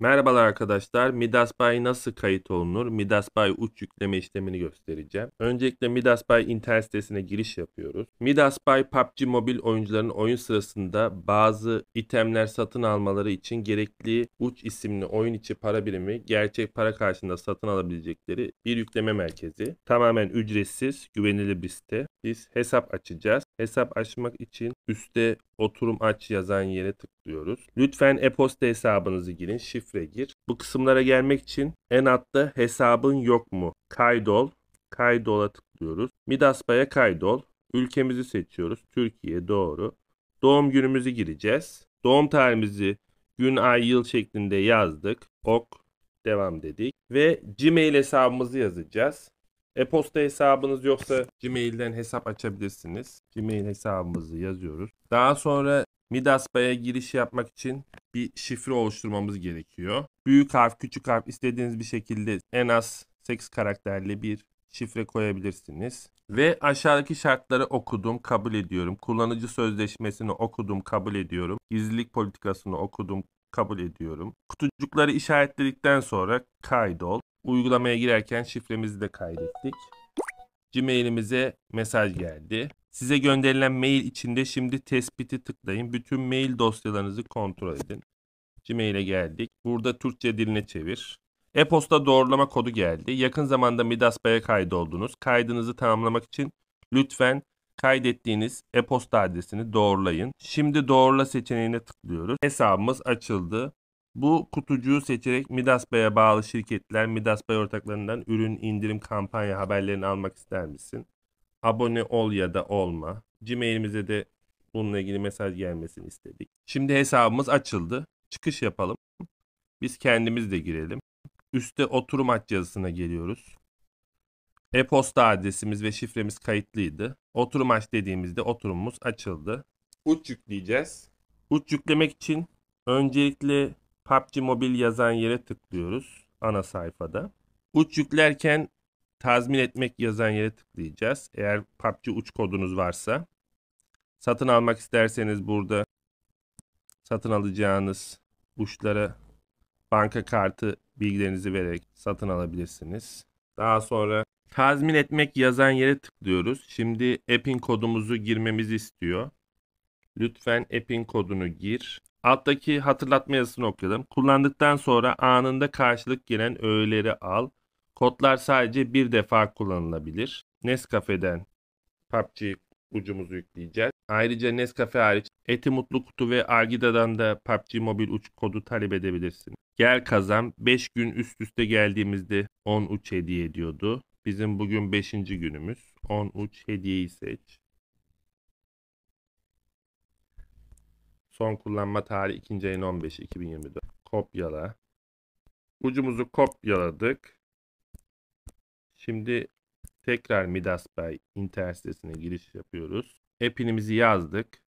Merhabalar arkadaşlar. Midas Buy nasıl kayıt olunur? Midas Buy uç yükleme işlemini göstereceğim. Öncelikle Midas Buy internet sitesine giriş yapıyoruz. Midas Buy PUBG Mobil oyuncuların oyun sırasında bazı itemler satın almaları için gerekli uç isimli oyun içi para birimi gerçek para karşılığında satın alabilecekleri bir yükleme merkezi. Tamamen ücretsiz, güvenilir bir site. Biz hesap açacağız. Hesap açmak için üstte oturum aç yazan yere tıklıyoruz. Lütfen e-posta hesabınızı girin. Şifre şifre gir. Bu kısımlara gelmek için en altta hesabın yok mu? Kaydol. Kaydola tıklıyoruz. Midas Pay'a kaydol. Ülkemizi seçiyoruz. Türkiye doğru. Doğum günümüzü gireceğiz. Doğum tarihimizi gün, ay, yıl şeklinde yazdık. Ok, devam dedik. Ve Gmail hesabımızı yazacağız. E-posta hesabınız yoksa Gmail'den hesap açabilirsiniz. Gmail hesabımızı yazıyoruz. Daha sonra Midas Pay'a giriş yapmak için bir şifre oluşturmamız gerekiyor. Büyük harf, küçük harf istediğiniz bir şekilde en az 8 karakterli bir şifre koyabilirsiniz. Ve aşağıdaki şartları okudum, kabul ediyorum. Kullanıcı sözleşmesini okudum, kabul ediyorum. Gizlilik politikasını okudum, kabul ediyorum. Kutucukları işaretledikten sonra kaydol. Uygulamaya girerken şifremizi de kaydettik. Gmail'imize mesaj geldi. Size gönderilen mail içinde şimdi tespiti tıklayın. Bütün mail dosyalarınızı kontrol edin. Gmail'e geldik. Burada Türkçe diline çevir. E-posta doğrulama kodu geldi. Yakın zamanda Midas Bay'a kaydoldunuz. Kaydınızı tamamlamak için lütfen kaydettiğiniz e-posta adresini doğrulayın. Şimdi doğrula seçeneğine tıklıyoruz. Hesabımız açıldı. Bu kutucuğu seçerek Midas Bay'a bağlı şirketler Midas Bay ortaklarından ürün indirim kampanya haberlerini almak ister misin? Abone ol ya da olma. Gmail'imize de bununla ilgili mesaj gelmesini istedik. Şimdi hesabımız açıldı. Çıkış yapalım. Biz kendimiz de girelim. Üste oturum aç yazısına geliyoruz. E-posta adresimiz ve şifremiz kayıtlıydı. Oturum aç dediğimizde oturumumuz açıldı. Uç yükleyeceğiz. Uç yüklemek için öncelikle PUBG Mobil yazan yere tıklıyoruz ana sayfada. Uç yüklerken tazmin etmek yazan yere tıklayacağız. Eğer PUBG uç kodunuz varsa satın almak isterseniz burada satın alacağınız uçlara banka kartı bilgilerinizi vererek satın alabilirsiniz. Daha sonra tazmin etmek yazan yere tıklıyoruz. Şimdi app'in kodumuzu girmemizi istiyor. Lütfen app'in kodunu gir. Alttaki hatırlatma yazısını okuyalım. Kullandıktan sonra anında karşılık gelen öğeleri al. Kodlar sadece bir defa kullanılabilir. Nescafe'den PUBG ucumuzu yükleyeceğiz. Ayrıca Nescafe hariç Eti Mutlu Kutu ve Argida'dan da PUBG Mobil uç kodu talep edebilirsin. Gel kazan 5 gün üst üste geldiğimizde 10 uç hediye ediyordu. Bizim bugün 5. günümüz. 10 uç hediyeyi seç. Son kullanma tarihi 2. ayın 15'i 2024. Kopyala. Ucumuzu kopyaladık. Şimdi tekrar Midas Bay internet sitesine giriş yapıyoruz. App'inimizi yazdık.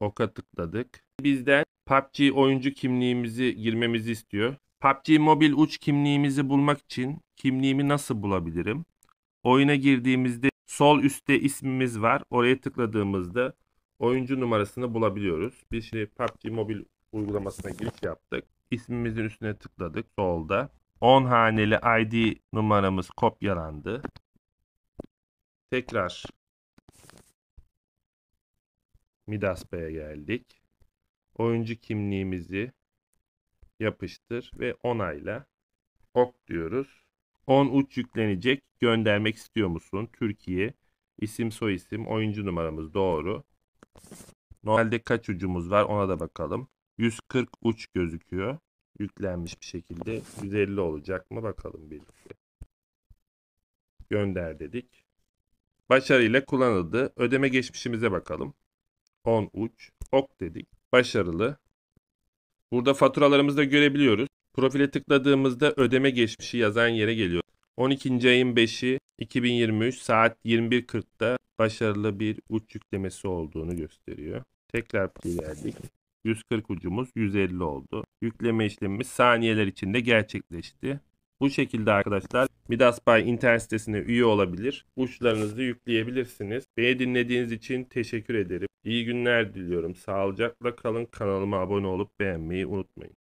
Ok'a tıkladık. Bizden PUBG oyuncu kimliğimizi girmemizi istiyor. PUBG Mobil uç kimliğimizi bulmak için kimliğimi nasıl bulabilirim? Oyuna girdiğimizde sol üstte ismimiz var. Oraya tıkladığımızda oyuncu numarasını bulabiliyoruz. Biz şimdi PUBG Mobile uygulamasına giriş yaptık. İsmimizin üstüne tıkladık solda. 10 haneli ID numaramız kopyalandı. Tekrar Midas Bey'e geldik. Oyuncu kimliğimizi yapıştır ve onayla ok diyoruz. 10 uç yüklenecek. Göndermek istiyor musun? Türkiye. İsim soy isim oyuncu numaramız doğru. Normalde kaç ucumuz var ona da bakalım. 140 uç gözüküyor. Yüklenmiş bir şekilde. 150 olacak mı bakalım birlikte. Gönder dedik. Başarıyla kullanıldı. Ödeme geçmişimize bakalım. 10 uç. Ok dedik. Başarılı. Burada faturalarımızı da görebiliyoruz. Profile tıkladığımızda ödeme geçmişi yazan yere geliyor. 12. ayın 5'i 2023 saat 21.40'da başarılı bir uç yüklemesi olduğunu gösteriyor. Tekrar geldik. 140 ucumuz 150 oldu. Yükleme işlemimiz saniyeler içinde gerçekleşti. Bu şekilde arkadaşlar Midas Bay internet sitesine üye olabilir. Uçlarınızı yükleyebilirsiniz. Beni dinlediğiniz için teşekkür ederim. İyi günler diliyorum. Sağlıcakla kalın. Kanalıma abone olup beğenmeyi unutmayın.